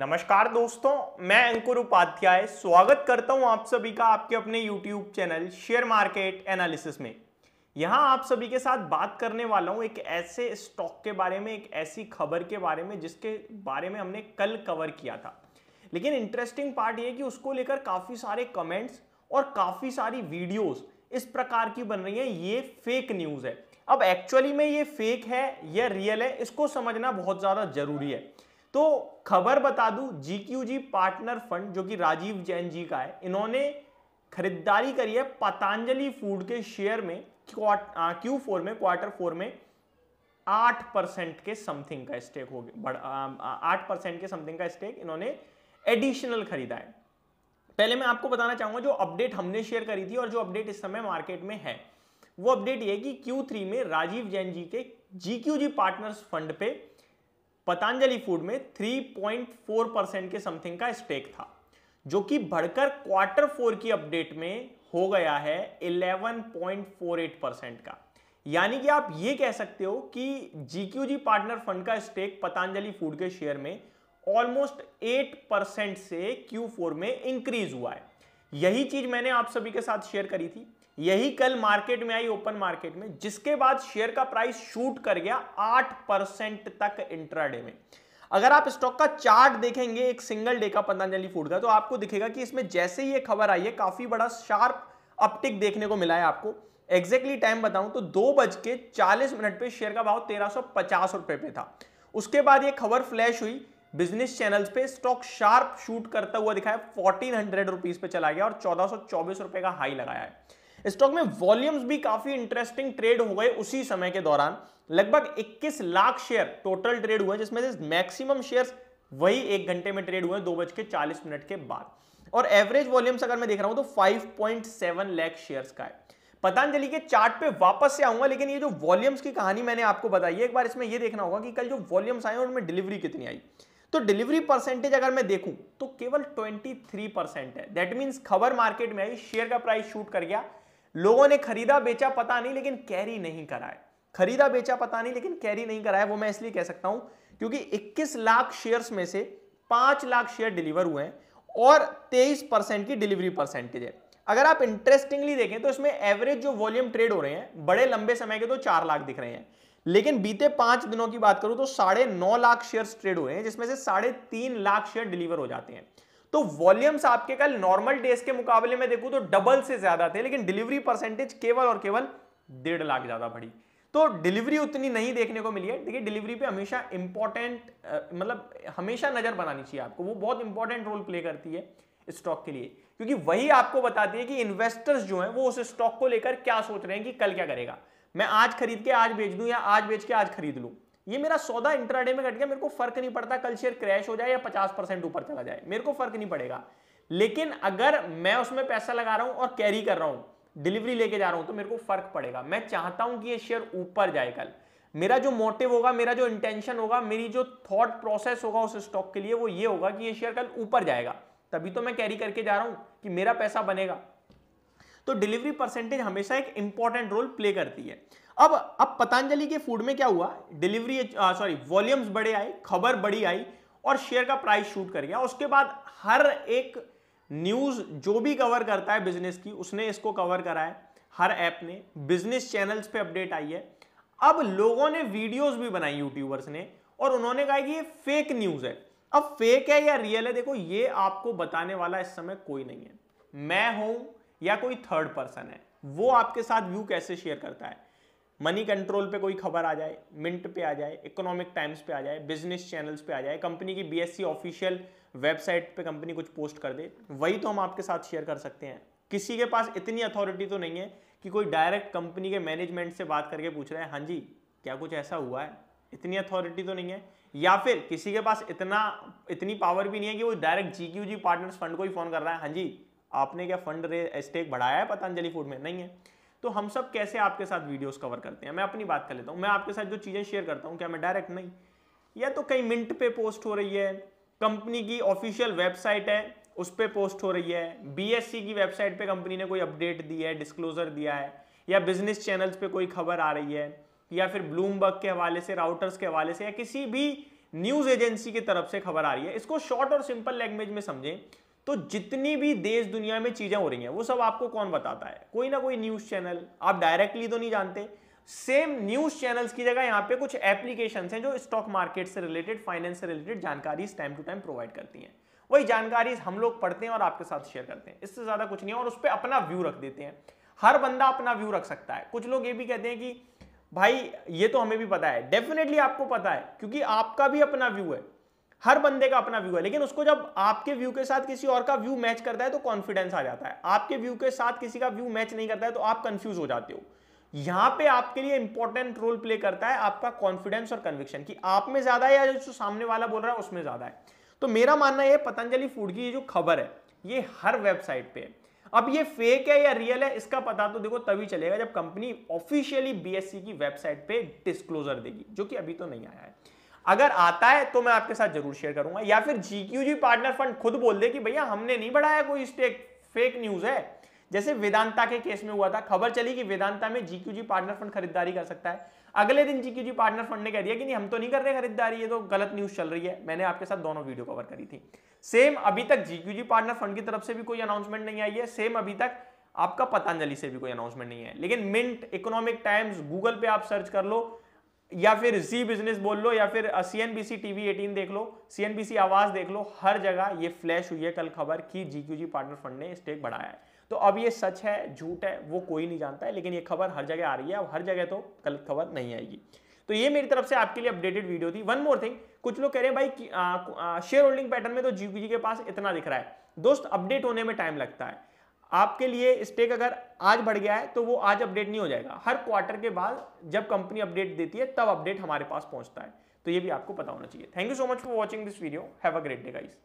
नमस्कार दोस्तों मैं अंकुर उपाध्याय स्वागत करता हूं आप सभी का आपके अपने YouTube channel share market analysis में यहां आप सभी के साथ बात करने वाला हूं एक ऐसे स्टॉक के बारे में एक ऐसी खबर के बारे में जिसके बारे में हमने कल कवर किया था लेकिन इंटरेस्टिंग पार्ट ये कि उसको लेकर काफ़ी सारे कमेंट्स और काफ़ी सारी वीडियोस इस प्रकार की बन रही है ये फेक न्यूज़ है अब एक्चुअली में ये फेक है या रियल है इसको समझना बहुत ज़्यादा ज़रूरी है तो खबर बता क्यू जीक्यूजी पार्टनर फंड जो कि राजीव जैन जी का है इन्होंने खरीदारी करी है पतंजलि फूड के शेयर में क्यू फोर में क्वार्टर फोर में आठ परसेंट के समथिंग का स्टेक हो गया आठ परसेंट के समथिंग का स्टेक इन्होंने एडिशनल खरीदा है पहले मैं आपको बताना चाहूंगा जो अपडेट हमने शेयर करी थी और जो अपडेट इस समय मार्केट में है वो अपडेट ये कि Q3 में राजीव जैन जी के जी पार्टनर्स फंड पे पतंजलि फूड में 3.4 परसेंट के समथिंग का स्टेक था जो कि बढ़कर क्वार्टर फोर की अपडेट में हो गया है 11.48 परसेंट का यानी कि आप ये कह सकते हो कि जीक्यू जी पार्टनर फंड का स्टेक पतंजलि फूड के शेयर में ऑलमोस्ट 8 परसेंट से फोर में इंक्रीज हुआ है यही चीज मैंने आप सभी के साथ शेयर करी थी यही कल मार्केट में आई ओपन मार्केट में जिसके बाद शेयर का प्राइस शूट कर गया आठ परसेंट तक इंट्राडे में अगर आप स्टॉक का चार्ट देखेंगे एक सिंगल डे का पतंजलि फूड का तो आपको दिखेगा कि इसमें जैसे ही ये खबर आई है काफी बड़ा शार्प अपटिक देखने को मिला है आपको एग्जैक्टली टाइम बताऊं तो दो बज के चालीस मिनट पे शेयर का भाव तेरह सौ पचास रुपए पे था उसके बाद ये खबर फ्लैश हुई बिजनेस चैनल्स पे स्टॉक शार्प शूट करता हुआ दिखाया फोर्टीन हंड्रेड रुपीज पे चला गया और चौदह सौ चौबीस रुपए का हाई लगाया है स्टॉक में वॉल्यूम्स भी काफी इंटरेस्टिंग ट्रेड हो गए उसी समय के दौरान लगभग 21 लाख शेयर टोटल ट्रेड हुए जिसमें से मैक्सिमम शेयर्स वही एक घंटे में ट्रेड हुए दो बज के चालीस मिनट के बाद और एवरेज वॉल्यूम्स अगर मैं देख रहा हूं तो 5.7 लाख शेयर का है पतंजलि के चार्ट पे वापस से आऊंगा लेकिन ये जो वॉल्यूम्स की कहानी मैंने आपको बताई एक बार इसमें यह देखना होगा कि कल जो वॉल्यूम्स आए उनमें डिलीवरी कितनी आई तो डिलीवरी परसेंटेज अगर मैं देखूं तो केवल 23 परसेंट है दैट मीन खबर मार्केट में आई शेयर का प्राइस शूट कर गया लोगों ने खरीदा बेचा पता नहीं लेकिन कैरी नहीं कराए खरीदा बेचा पता नहीं लेकिन कैरी नहीं कराया वो मैं इसलिए कह सकता हूं क्योंकि 21 लाख शेयर्स में से 5 लाख शेयर डिलीवर हुए हैं और 23 परसेंट की डिलीवरी परसेंटेज है अगर आप इंटरेस्टिंगली देखें तो इसमें एवरेज जो वॉल्यूम ट्रेड हो रहे हैं बड़े लंबे समय के तो चार लाख दिख रहे हैं लेकिन बीते पांच दिनों की बात करूं तो साढ़े नौ लाख शेयर ट्रेड हुए हैं जिसमें से साढ़े तीन लाख शेयर डिलीवर हो जाते हैं तो वॉल्यूम्स आपके कल नॉर्मल डेज के मुकाबले में देखू तो डबल से ज्यादा थे लेकिन डिलीवरी परसेंटेज केवल और केवल डेढ़ लाख ज्यादा बढ़ी तो डिलीवरी उतनी नहीं देखने को मिली है देखिए डिलीवरी पे हमेशा इंपॉर्टेंट मतलब हमेशा नजर बनानी चाहिए आपको वो बहुत इंपॉर्टेंट रोल प्ले करती है स्टॉक के लिए क्योंकि वही आपको बताती है कि इन्वेस्टर्स जो हैं वो उस स्टॉक को लेकर क्या सोच रहे हैं कि कल क्या करेगा मैं आज खरीद के आज बेच दूं या आज बेच के आज खरीद लूं ये मेरा सौदा इंट्राडे में घट गया मेरे को फर्क नहीं पड़ता कल शेयर क्रैश हो जाए या पचास परसेंट ऊपर चला जाए मेरे को फर्क नहीं पड़ेगा लेकिन अगर मैं उसमें पैसा लगा रहा हूं और कैरी कर रहा हूं डिलीवरी लेके जा रहा हूं तो मेरे को फर्क पड़ेगा मैं चाहता हूं कि ये शेयर ऊपर जाए कल मेरा जो मोटिव होगा मेरा जो इंटेंशन होगा मेरी जो थॉट प्रोसेस होगा उस स्टॉक के लिए वो ये होगा कि ये शेयर कल ऊपर जाएगा तभी तो मैं कैरी करके जा रहा हूं कि मेरा पैसा बनेगा तो डिलीवरी परसेंटेज हमेशा एक इंपॉर्टेंट रोल प्ले करती है अब अब पतंजलि के फूड में क्या हुआ डिलीवरी सॉरी वॉल्यूम्स बड़े आए खबर बड़ी आई और शेयर का प्राइस शूट कर गया उसके बाद हर एक न्यूज़ जो भी कवर करता है बिजनेस की उसने इसको कवर करा है हर ऐप ने बिजनेस चैनल्स पे अपडेट आई है अब लोगों ने वीडियोस भी बनाई यूट्यूबर्स ने और उन्होंने कहा कि ये फेक न्यूज़ है अब फेक है या रियल है देखो ये आपको बताने वाला इस समय कोई नहीं है मैं हूं या कोई थर्ड पर्सन है वो आपके साथ व्यू कैसे शेयर करता है मनी कंट्रोल पे कोई खबर आ जाए मिंट पे आ जाए इकोनॉमिक टाइम्स पे आ जाए बिजनेस चैनल्स पे आ जाए कंपनी की बीएससी ऑफिशियल वेबसाइट पे कंपनी कुछ पोस्ट कर दे वही तो हम आपके साथ शेयर कर सकते हैं किसी के पास इतनी अथॉरिटी तो नहीं है कि कोई डायरेक्ट कंपनी के मैनेजमेंट से बात करके पूछ रहा है हाँ जी क्या कुछ ऐसा हुआ है इतनी अथॉरिटी तो नहीं है या फिर किसी के पास इतना इतनी पावर भी नहीं है कि वो direct G G partners fund को ही फोन कर रहा है हाँ जी आपने क्या फंड रे स्टेक बढ़ाया है पतंजलि फूड में नहीं है तो हम सब कैसे आपके साथ वीडियोस कवर करते हैं मैं अपनी बात कर लेता हूँ मैं आपके साथ जो चीज़ें शेयर करता हूँ क्या मैं डायरेक्ट नहीं या तो कहीं मिंट पे पोस्ट हो रही है कंपनी की ऑफिशियल वेबसाइट है उस पर पोस्ट हो रही है बी e की वेबसाइट पर कंपनी ने कोई अपडेट दी है डिस्क्लोजर दिया है या बिजनेस चैनल्स पर कोई खबर आ रही है या फिर ब्लूमबर्ग के हवाले से राउटर्स के हवाले से या किसी भी न्यूज एजेंसी की तरफ से खबर आ रही है इसको शॉर्ट और सिंपल लैंग्वेज में समझें तो जितनी भी देश दुनिया में चीज़ें हो रही हैं वो सब आपको कौन बताता है कोई ना कोई न्यूज़ चैनल आप डायरेक्टली तो नहीं जानते सेम न्यूज़ चैनल्स की जगह यहां पे कुछ एप्लीकेशन हैं जो स्टॉक मार्केट से रिलेटेड फाइनेंस से रिलेटेड जानकारी टाइम टू टाइम प्रोवाइड करती हैं वही जानकारी हम लोग पढ़ते हैं और आपके साथ शेयर करते हैं इससे ज़्यादा कुछ नहीं है और उस पर अपना व्यू रख देते हैं हर बंदा अपना व्यू रख सकता है कुछ लोग ये भी कहते हैं कि भाई ये तो हमें भी पता है डेफिनेटली आपको पता है क्योंकि आपका भी अपना व्यू है हर बंदे का अपना व्यू है लेकिन उसको जब आपके व्यू के साथ किसी और का व्यू मैच करता है तो कॉन्फिडेंस आ जाता है आपके व्यू के साथ किसी का व्यू मैच नहीं करता है तो आप कंफ्यूज हो जाते हो यहां पे आपके लिए इंपॉर्टेंट रोल प्ले करता है आपका कॉन्फिडेंस और कन्विक्शन कि आप में ज्यादा है या जो सामने वाला बोल रहा है उसमें ज्यादा है तो मेरा मानना है पतंजलि फूड की जो खबर है ये हर वेबसाइट पे है अब ये फेक है या रियल है इसका पता तो देखो तभी चलेगा जब कंपनी ऑफिशियली बीएससी की वेबसाइट पे डिस्क्लोजर देगी जो कि अभी तो नहीं आया है अगर आता है तो मैं आपके साथ जरूर शेयर करूंगा या फिर जीक्यूजी पार्टनर फंड खुद बोल दे कि भैया हमने नहीं बढ़ाया कोई स्टेक फेक न्यूज है जैसे वेदांता के केस में हुआ था खबर चली कि वेदांता में जी पार्टनर फंड खरीदारी कर सकता है अगले दिन जीक्यूजी पार्टनर फंड ने कह दिया कि नहीं हम तो नहीं कर रहे खरीदारी ये तो गलत न्यूज चल रही है मैंने आपके साथ दोनों वीडियो कवर करी थी सेम अभी तक जीक्यूजी पार्टनर फंड की तरफ से भी कोई अनाउंसमेंट नहीं आई है सेम अभी तक आपका पतंजलि से भी कोई अनाउंसमेंट नहीं है लेकिन मिंट इकोनॉमिक टाइम्स गूगल पे आप सर्च कर लो या फिर जी बिजनेस बोल लो या फिर C N B C TV eighteen देख लो सी एन बी सी आवाज देख लो हर जगह ये फ्लैश हुई है कल खबर कि जी पार्टनर फंड ने स्टेक बढ़ाया है तो अब ये सच है झूठ है वो कोई नहीं जानता है लेकिन ये खबर हर जगह आ रही है अब हर जगह तो कल खबर नहीं आएगी तो ये मेरी तरफ से आपके लिए अपडेटेड वीडियो थी वन मोर थिंग कुछ लोग कह रहे हैं भाई शेयर होल्डिंग पैटर्न में तो जी के पास इतना दिख रहा है दोस्त अपडेट होने में टाइम लगता है आपके लिए स्टेक अगर आज बढ़ गया है तो वो आज अपडेट नहीं हो जाएगा हर क्वार्टर के बाद जब कंपनी अपडेट देती है तब अपडेट हमारे पास पहुंचता है तो ये भी आपको पता होना चाहिए thank you so much for watching this video have a great day guys